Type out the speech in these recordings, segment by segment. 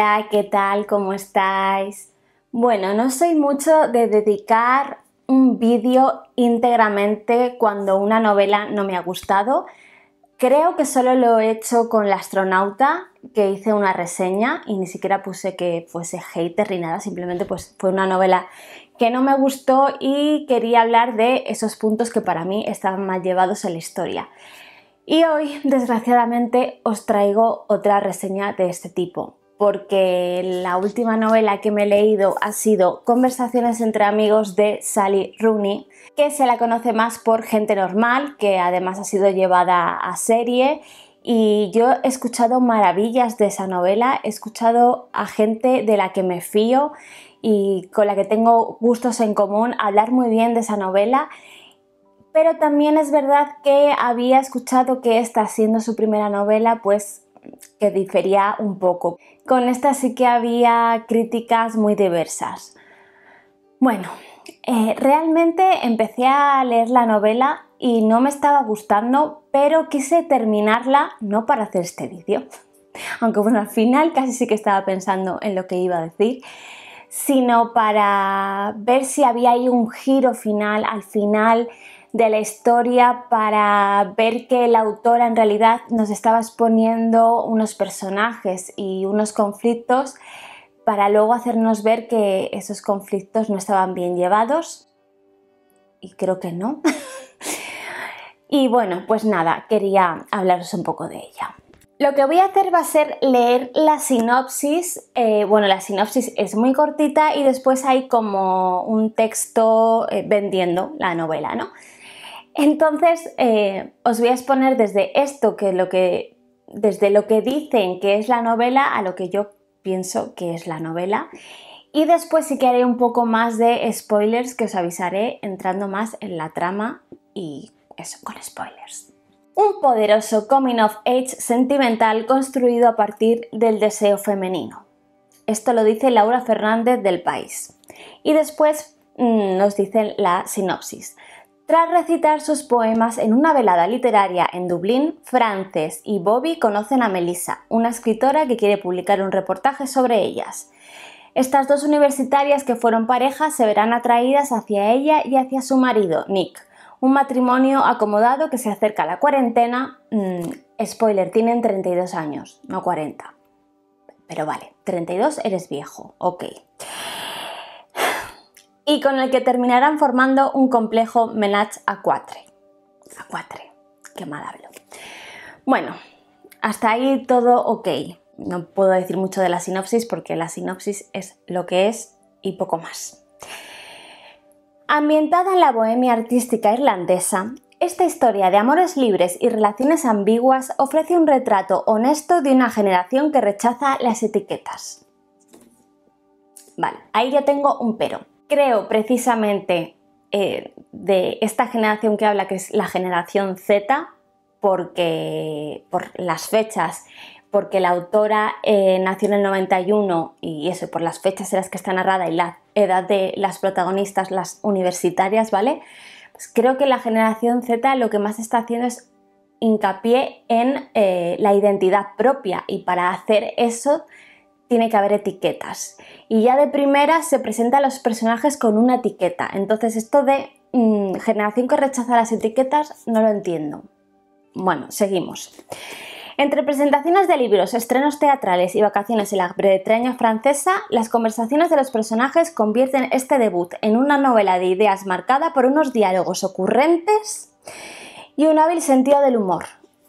Hola, ¿qué tal? ¿Cómo estáis? Bueno, no soy mucho de dedicar un vídeo íntegramente cuando una novela no me ha gustado. Creo que solo lo he hecho con La astronauta, que hice una reseña y ni siquiera puse que fuese hater ni nada, simplemente pues fue una novela que no me gustó y quería hablar de esos puntos que para mí estaban mal llevados en la historia. Y hoy, desgraciadamente, os traigo otra reseña de este tipo porque la última novela que me he leído ha sido Conversaciones entre amigos de Sally Rooney, que se la conoce más por Gente Normal, que además ha sido llevada a serie. Y yo he escuchado maravillas de esa novela, he escuchado a gente de la que me fío y con la que tengo gustos en común hablar muy bien de esa novela pero también es verdad que había escuchado que esta siendo su primera novela, pues que difería un poco. Con esta sí que había críticas muy diversas. Bueno, eh, realmente empecé a leer la novela y no me estaba gustando, pero quise terminarla no para hacer este vídeo. Aunque bueno, al final casi sí que estaba pensando en lo que iba a decir, sino para ver si había ahí un giro final al final de la historia para ver que la autora en realidad nos estaba exponiendo unos personajes y unos conflictos para luego hacernos ver que esos conflictos no estaban bien llevados. Y creo que no. y bueno, pues nada, quería hablaros un poco de ella. Lo que voy a hacer va a ser leer la sinopsis. Eh, bueno, la sinopsis es muy cortita y después hay como un texto eh, vendiendo la novela, ¿no? Entonces, eh, os voy a exponer desde esto, que lo que, desde lo que dicen que es la novela a lo que yo pienso que es la novela. Y después sí que haré un poco más de spoilers que os avisaré entrando más en la trama y eso con spoilers. Un poderoso coming of age sentimental construido a partir del deseo femenino. Esto lo dice Laura Fernández del País. Y después mm, nos dicen la sinopsis. Tras recitar sus poemas en una velada literaria en Dublín, Frances y Bobby conocen a Melissa, una escritora que quiere publicar un reportaje sobre ellas. Estas dos universitarias que fueron parejas se verán atraídas hacia ella y hacia su marido, Nick, un matrimonio acomodado que se acerca a la cuarentena. Mm, spoiler, tienen 32 años, no 40. Pero vale, 32 eres viejo, ok y con el que terminarán formando un complejo menage a 4 A 4 qué mal hablo. Bueno, hasta ahí todo ok. No puedo decir mucho de la sinopsis porque la sinopsis es lo que es y poco más. Ambientada en la bohemia artística irlandesa, esta historia de amores libres y relaciones ambiguas ofrece un retrato honesto de una generación que rechaza las etiquetas. Vale, ahí ya tengo un pero creo precisamente eh, de esta generación que habla, que es la generación Z, porque por las fechas, porque la autora eh, nació en el 91 y eso, por las fechas en las que está narrada y la edad de las protagonistas, las universitarias, ¿vale? Pues creo que la generación Z lo que más está haciendo es hincapié en eh, la identidad propia y para hacer eso tiene que haber etiquetas. Y ya de primera se presenta a los personajes con una etiqueta. Entonces esto de mm, generación que rechaza las etiquetas no lo entiendo. Bueno, seguimos. Entre presentaciones de libros, estrenos teatrales y vacaciones en la Bretaña francesa, las conversaciones de los personajes convierten este debut en una novela de ideas marcada por unos diálogos ocurrentes y un hábil sentido del humor.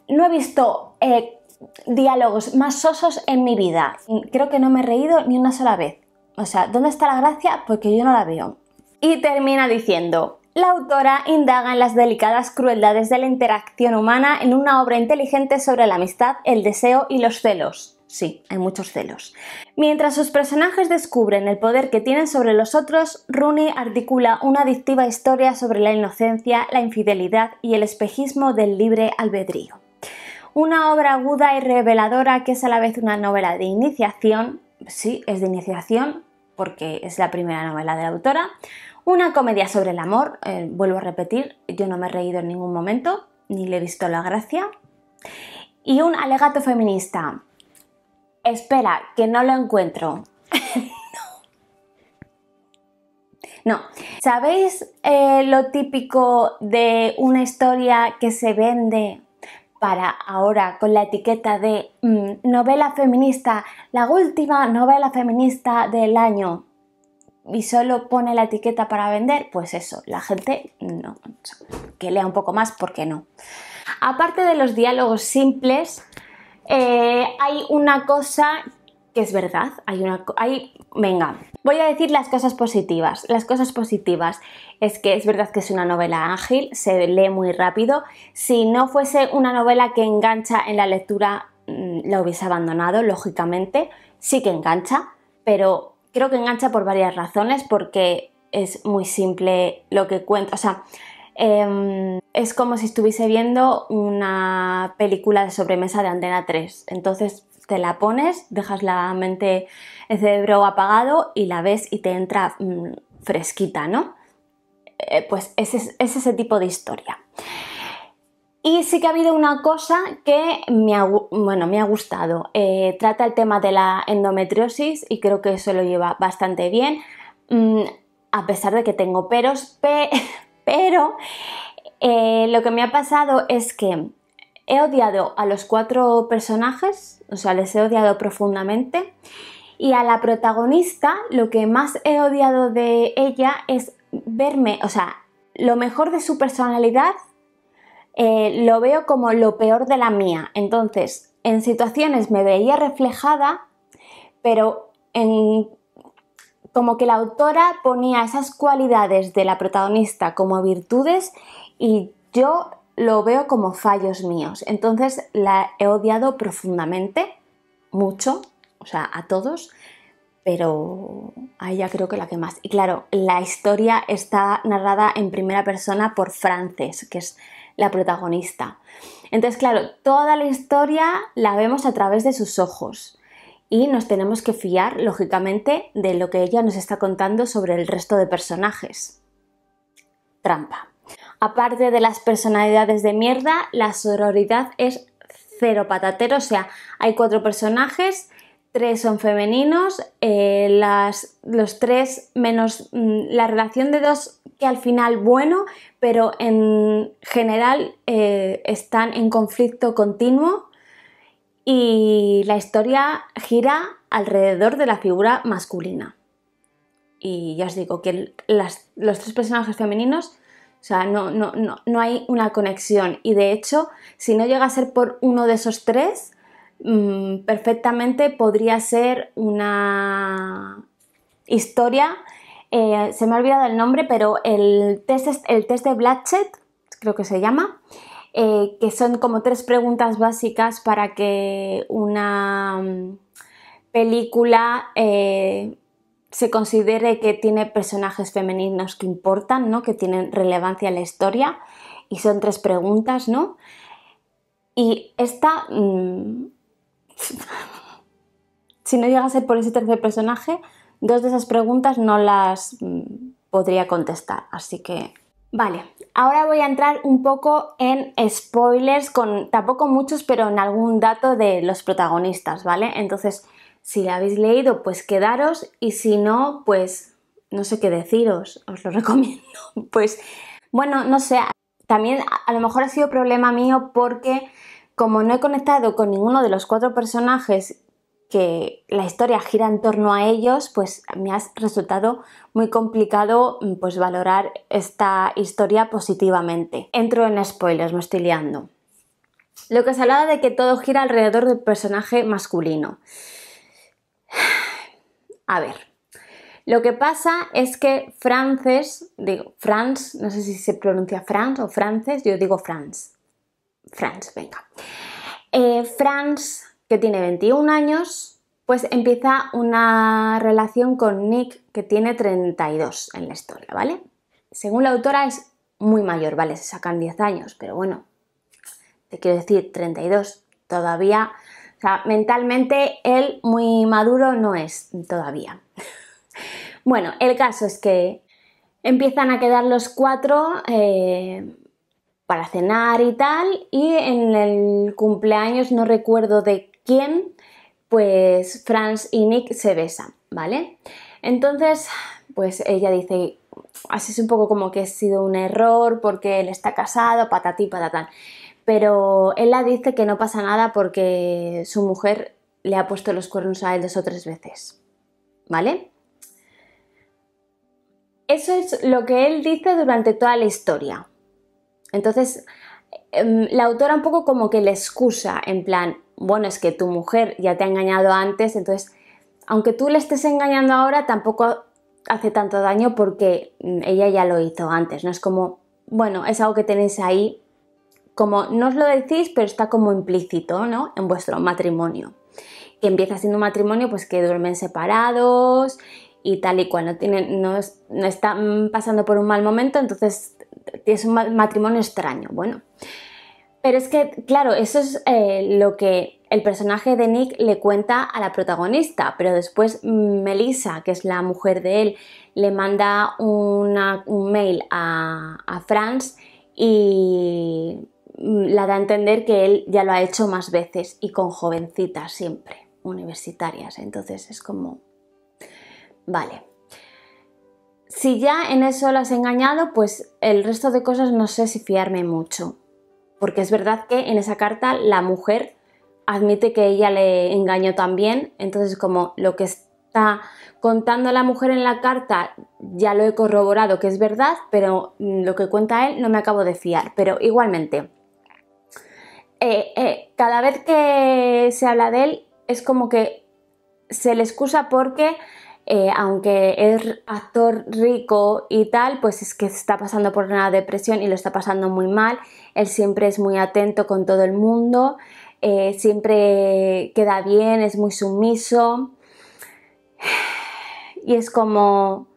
No he visto eh, diálogos más sosos en mi vida. Creo que no me he reído ni una sola vez. O sea, ¿dónde está la gracia? Porque yo no la veo. Y termina diciendo, la autora indaga en las delicadas crueldades de la interacción humana en una obra inteligente sobre la amistad, el deseo y los celos. Sí, hay muchos celos. Mientras sus personajes descubren el poder que tienen sobre los otros, Rooney articula una adictiva historia sobre la inocencia, la infidelidad y el espejismo del libre albedrío. Una obra aguda y reveladora que es a la vez una novela de iniciación, sí, es de iniciación porque es la primera novela de la autora, una comedia sobre el amor, eh, vuelvo a repetir, yo no me he reído en ningún momento, ni le he visto la gracia, y un alegato feminista. Espera, que no lo encuentro. No. ¿Sabéis eh, lo típico de una historia que se vende para ahora con la etiqueta de mm, novela feminista, la última novela feminista del año y solo pone la etiqueta para vender, pues eso, la gente no, que lea un poco más, ¿por qué no? Aparte de los diálogos simples, eh, hay una cosa que es verdad, hay una... Hay, venga, voy a decir las cosas positivas. Las cosas positivas es que es verdad que es una novela ágil, se lee muy rápido. Si no fuese una novela que engancha en la lectura, mm, la hubiese abandonado, lógicamente. Sí que engancha, pero creo que engancha por varias razones, porque es muy simple lo que cuenta. O sea, em, es como si estuviese viendo una película de sobremesa de Antena 3. Entonces te la pones, dejas la mente, el cerebro apagado y la ves y te entra mm, fresquita, ¿no? Eh, pues es, ese tipo de historia. Y sí que ha habido una cosa que me ha, bueno, me ha gustado. Eh, trata el tema de la endometriosis y creo que eso lo lleva bastante bien, mm, a pesar de que tengo peros, pero eh, lo que me ha pasado es que He odiado a los cuatro personajes, o sea, les he odiado profundamente. Y a la protagonista, lo que más he odiado de ella es verme, o sea, lo mejor de su personalidad eh, lo veo como lo peor de la mía. Entonces, en situaciones me veía reflejada, pero como que la autora ponía esas cualidades de la protagonista como virtudes y yo lo veo como fallos míos. Entonces la he odiado profundamente, mucho, o sea, a todos, pero a ella creo que la que más. Y claro, la historia está narrada en primera persona por Frances, que es la protagonista. Entonces, claro, toda la historia la vemos a través de sus ojos y nos tenemos que fiar, lógicamente, de lo que ella nos está contando sobre el resto de personajes. Trampa. Aparte de las personalidades de mierda, la sororidad es cero patatero, o sea, hay cuatro personajes, tres son femeninos, eh, los tres menos mm, la relación de dos que al final bueno, pero en general eh, están en conflicto continuo y la historia gira alrededor de la figura masculina. Y ya os digo que los tres personajes femeninos o sea, no, no, no, hay una conexión. Y de hecho, si no llega a ser por uno de esos tres, mm, perfectamente podría ser una historia. Eh, se me ha olvidado el nombre, pero el test, el test de Blatchett, creo que se llama, eh, que son como tres preguntas básicas para que una mm, película eh, se considere que tiene personajes femeninos que importan, ¿no? que tienen relevancia en la historia. Y son tres preguntas, ¿no? Y esta, mm, si no llegase por ese tercer personaje, dos de esas preguntas no las mm, podría contestar. Así que, vale, ahora voy a entrar un poco en spoilers, con tampoco muchos, pero en algún dato de los protagonistas, ¿vale? Entonces, si la habéis leído, pues quedaros y si no, pues no sé qué deciros, os lo recomiendo. Pues bueno, no sé, también a lo mejor ha sido problema mío porque como no he conectado con ninguno de los cuatro personajes que la historia gira en torno a ellos, pues me ha resultado muy complicado mm, pues valorar esta historia positivamente. Entro en spoilers, me estoy liando. Lo que se hablaba de que todo gira alrededor del personaje masculino. A ver, lo que pasa es que Frances, digo, France, no sé si se pronuncia France o Frances, yo digo France, France, venga. Eh, France que tiene 21 años, pues empieza una relación con Nick, que tiene 32 en la historia, ¿vale? Según la autora es muy mayor, ¿vale? Se sacan 10 años, pero bueno, te quiero decir, 32 todavía o sea, mentalmente él muy maduro no es todavía. bueno, el caso es que empiezan a quedar los cuatro eh, para cenar y tal, y en el cumpleaños, no recuerdo de quién, pues Franz y Nick se besan, ¿vale? Entonces, pues ella dice, así es un poco como que ha sido un error porque él está casado, patatí, patatán pero él la dice que no pasa nada porque su mujer le ha puesto los cuernos a él dos o tres veces. ¿Vale? Eso es lo que él dice durante toda la historia. Entonces, em, la autora un poco como que le excusa, en plan, bueno, es que tu mujer ya te ha engañado antes, entonces, aunque tú le estés engañando ahora, tampoco hace tanto daño porque mm, ella ya lo hizo antes, ¿no? Es como, bueno, es algo que tenéis ahí, como no os lo decís, pero está como implícito, ¿no? En vuestro matrimonio. Que empieza siendo un matrimonio pues que duermen separados y tal y cual, no, tienen, están pasando por un mal momento, entonces es un matrimonio extraño, bueno. Pero es que, claro, eso es eh, lo que el personaje de Nick le cuenta a la protagonista, pero después Melissa, que es la mujer de él, le manda un mail a, a Franz y Mm, la da a entender que él ya lo ha hecho más veces y con jovencitas siempre, universitarias. Entonces es como, vale. Si ya en eso lo has engañado, pues el resto de cosas no sé si fiarme mucho. Porque es verdad que en esa carta la mujer admite que ella le engañó también, entonces como lo que está contando la mujer en la carta ya lo he corroborado que es verdad, pero mm, lo que cuenta él no me acabo de fiar. Pero igualmente, eh, eh, cada vez que se habla de él es como que se le excusa porque eh, aunque es actor rico y tal, pues es que está pasando por una depresión y lo está pasando muy mal. Él siempre es muy atento con todo el mundo, siempre queda bien, es muy sumiso. Y es como,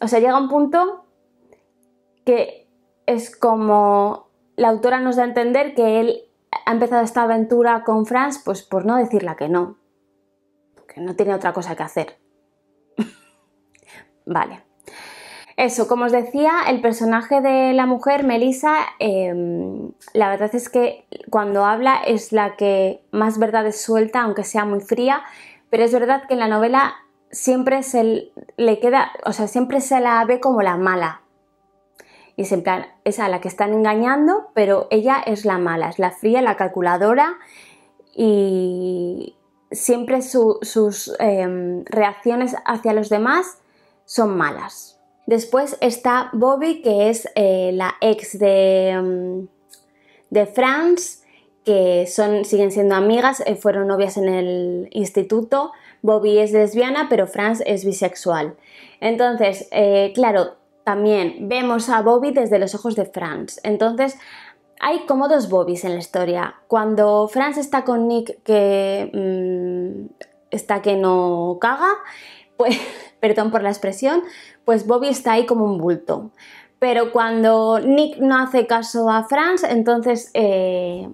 o sea, llega un punto que es como la autora nos da a entender que él ha empezado esta aventura con Franz, pues por no decirla que no, Porque no tiene otra cosa que hacer. vale. Eso, como os decía, el personaje de la mujer, Melissa, em, la verdad es que cuando habla es la que más verdades suelta, aunque sea muy fría, pero es verdad que en la novela siempre se le queda, o sea, siempre se la ve como la mala, y es a la que están engañando, pero ella es la mala, es la fría, la calculadora y siempre sus em, reacciones hacia los demás son malas. Después está Bobby, que es eh, la ex de, em, de Franz, que son, siguen siendo amigas, eh, fueron novias en el instituto. Bobby es lesbiana, pero Franz es bisexual. Entonces, eh, claro, también vemos a Bobby desde los ojos de Franz. Entonces, hay como dos Bobbys en la historia. Cuando Franz está con Nick que mm, está que no caga, pues, perdón por la expresión, pues Bobby está ahí como un bulto. Pero cuando Nick no hace caso a Franz, entonces eh,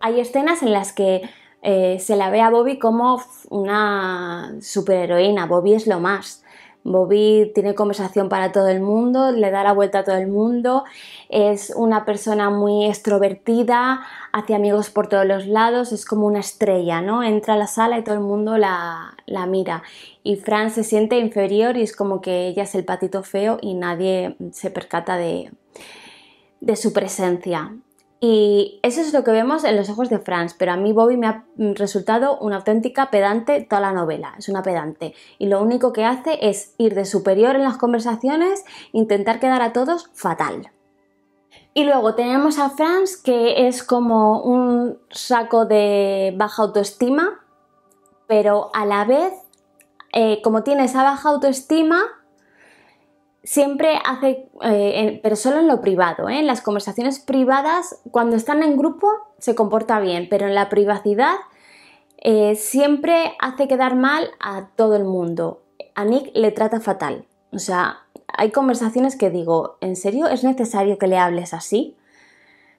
hay escenas en las que eh, se la ve a Bobby como una superheroína. Bobby es lo más. Bobby tiene conversación para todo el mundo, le da la vuelta a todo el mundo, es una persona muy extrovertida, hace amigos por todos los lados, es como una estrella, ¿no? Entra a la sala y todo el mundo la, la mira. Y Fran se siente inferior y es como que ella es el patito feo y nadie se percata de, de su presencia. Y eso es lo que vemos en los ojos de Franz, pero a mí Bobby me ha mm, resultado una auténtica pedante toda la novela, es una pedante. Y lo único que hace es ir de superior en las conversaciones, intentar quedar a todos fatal. Y luego tenemos a Franz, que es como un saco de baja autoestima, pero a la vez, eh, como tiene esa baja autoestima, siempre hace, eh, pero solo en lo privado, ¿eh? en las conversaciones privadas, cuando están en grupo se comporta bien, pero en la privacidad eh, siempre hace quedar mal a todo el mundo. A Nick le trata fatal. O sea, hay conversaciones que digo, ¿en serio es necesario que le hables así?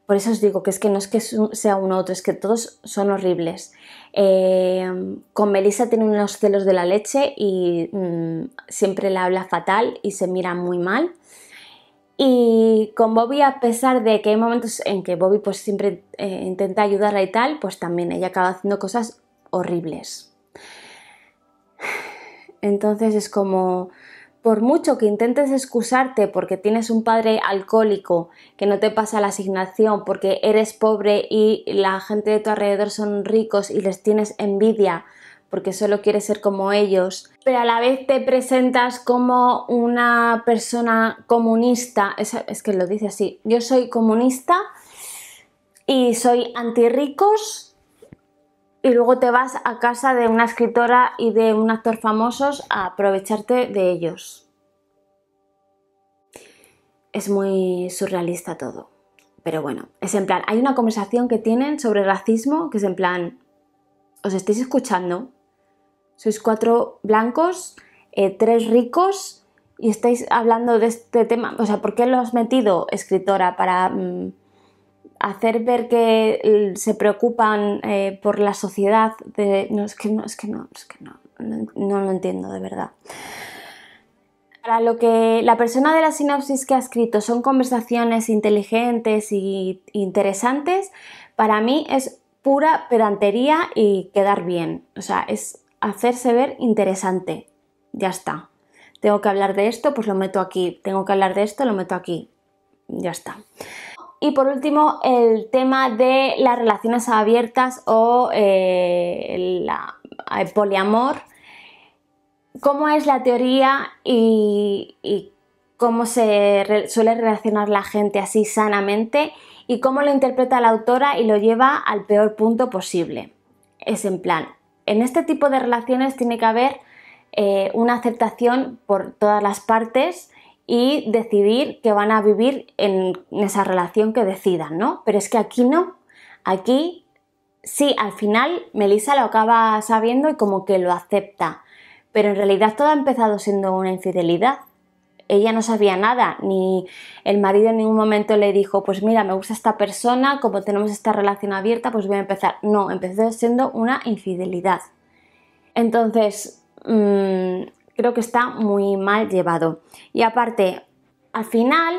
Por eso os digo que es que no es que sea uno u otro, es que todos son horribles. Eh, con Melissa tiene unos celos de la leche y mm, siempre la habla fatal y se mira muy mal. Y con Bobby, a pesar de que hay momentos en que Bobby pues siempre eh, intenta ayudarla y tal, pues también ella acaba haciendo cosas horribles. Entonces es como, por mucho que intentes excusarte porque tienes un padre alcohólico que no te pasa la asignación, porque eres pobre y la gente de tu alrededor son ricos y les tienes envidia porque solo quieres ser como ellos, pero a la vez te presentas como una persona comunista, es, que lo dice así, yo soy comunista y soy antirricos y luego te vas a casa de una escritora y de un actor famosos a aprovecharte de ellos. Es muy surrealista todo. Pero bueno, es en plan, hay una conversación que tienen sobre racismo que es en plan, os estáis escuchando, sois cuatro blancos, eh, tres ricos y estáis hablando de este tema. O sea, ¿por qué lo has metido, escritora, para... Mm, hacer ver que eh, se preocupan eh, por la sociedad, de, no, es que no, es que no, es que no, no, no lo entiendo de verdad. Para lo que la persona de la sinopsis que ha escrito son conversaciones inteligentes e interesantes, para mí es pura pedantería y quedar bien. O sea, es hacerse ver interesante. Ya está. Tengo que hablar de esto, pues lo meto aquí. Tengo que hablar de esto, lo meto aquí. Ya está y por último el tema de las relaciones abiertas o eh, el poliamor, cómo es la teoría y, cómo se suele relacionar la gente así sanamente y cómo lo interpreta la autora y lo lleva al peor punto posible. Es en plan, en este tipo de relaciones tiene que haber eh, una aceptación por todas las partes, y decidir que van a vivir en esa relación que decidan, ¿no? Pero es que aquí no, aquí sí, al final Melissa lo acaba sabiendo y como que lo acepta, pero en realidad todo ha empezado siendo una infidelidad. Ella no sabía nada, ni el marido en ningún momento le dijo, pues mira, me gusta esta persona, como tenemos esta relación abierta, pues voy a empezar. No, empezó siendo una infidelidad. Entonces, mm, creo que está muy mal llevado. Y aparte, al final,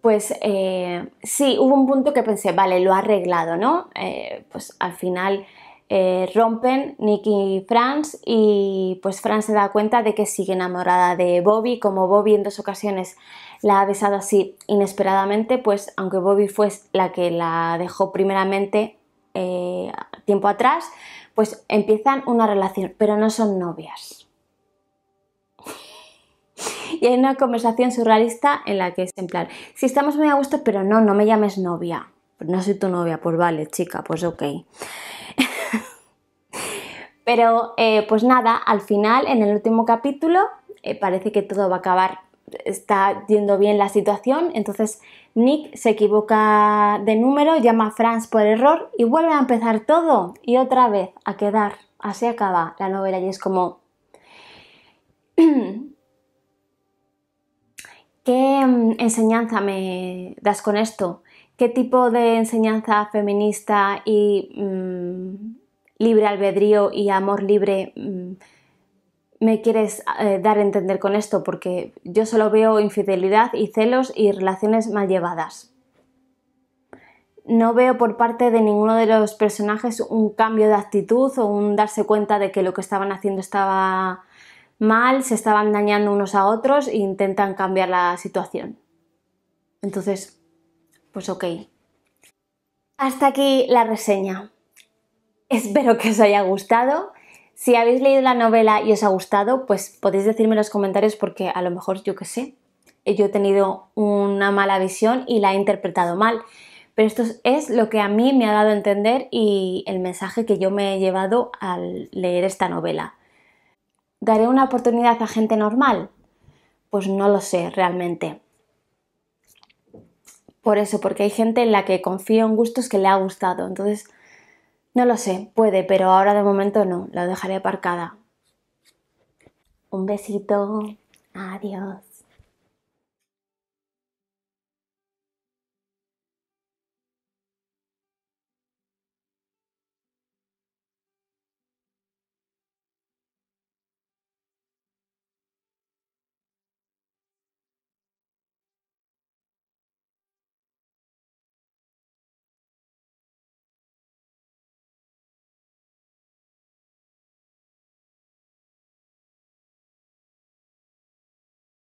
pues eh, sí, hubo un punto que pensé, vale, lo ha arreglado, ¿no? Eh, pues al final eh, rompen Nicky y Franz y pues Franz se da cuenta de que sigue enamorada de Bobby, como Bobby en dos ocasiones la ha besado así inesperadamente, pues aunque Bobby fue la que la dejó primeramente tiempo atrás, pues empiezan una relación, pero no son novias y hay una conversación surrealista en la que es en plan, si estamos muy a gusto, pero no, no me llames novia. Pues no soy tu novia, pues vale, chica, pues ok. pero eh, pues nada, al final, en el último capítulo, eh, parece que todo va a acabar, está yendo bien la situación, entonces Nick se equivoca de número, llama a Franz por error y vuelve a empezar todo y otra vez a quedar. Así acaba la novela y es como... ¿Qué mm, enseñanza me das con esto? ¿Qué tipo de enseñanza feminista y mm, libre albedrío y amor libre mm, me quieres eh, dar a entender con esto? Porque yo solo veo infidelidad y celos y relaciones mal llevadas. No veo por parte de ninguno de los personajes un cambio de actitud o un darse cuenta de que lo que estaban haciendo estaba mal, se estaban dañando unos a otros e intentan cambiar la situación. Entonces, pues ok. Hasta aquí la reseña. Espero que os haya gustado. Si habéis leído la novela y os ha gustado, pues podéis decirme en los comentarios porque a lo mejor yo que sé, yo he tenido una mala visión y la he interpretado mal. Pero esto es lo que a mí me ha dado a entender y el mensaje que yo me he llevado al leer esta novela. ¿Daré una oportunidad a gente normal? Pues no lo sé realmente. Por eso, porque hay gente en la que confío en gustos que le ha gustado. Entonces, no lo sé, puede, pero ahora de momento no, la dejaré aparcada. Un besito, adiós.